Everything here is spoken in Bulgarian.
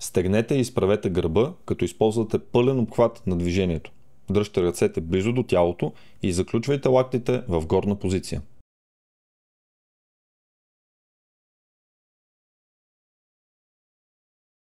Стегнете и изправете гърба, като използвате пълен обхват на движението. Дръжте ръцете близо до тялото и заключвайте лактите в горна позиция.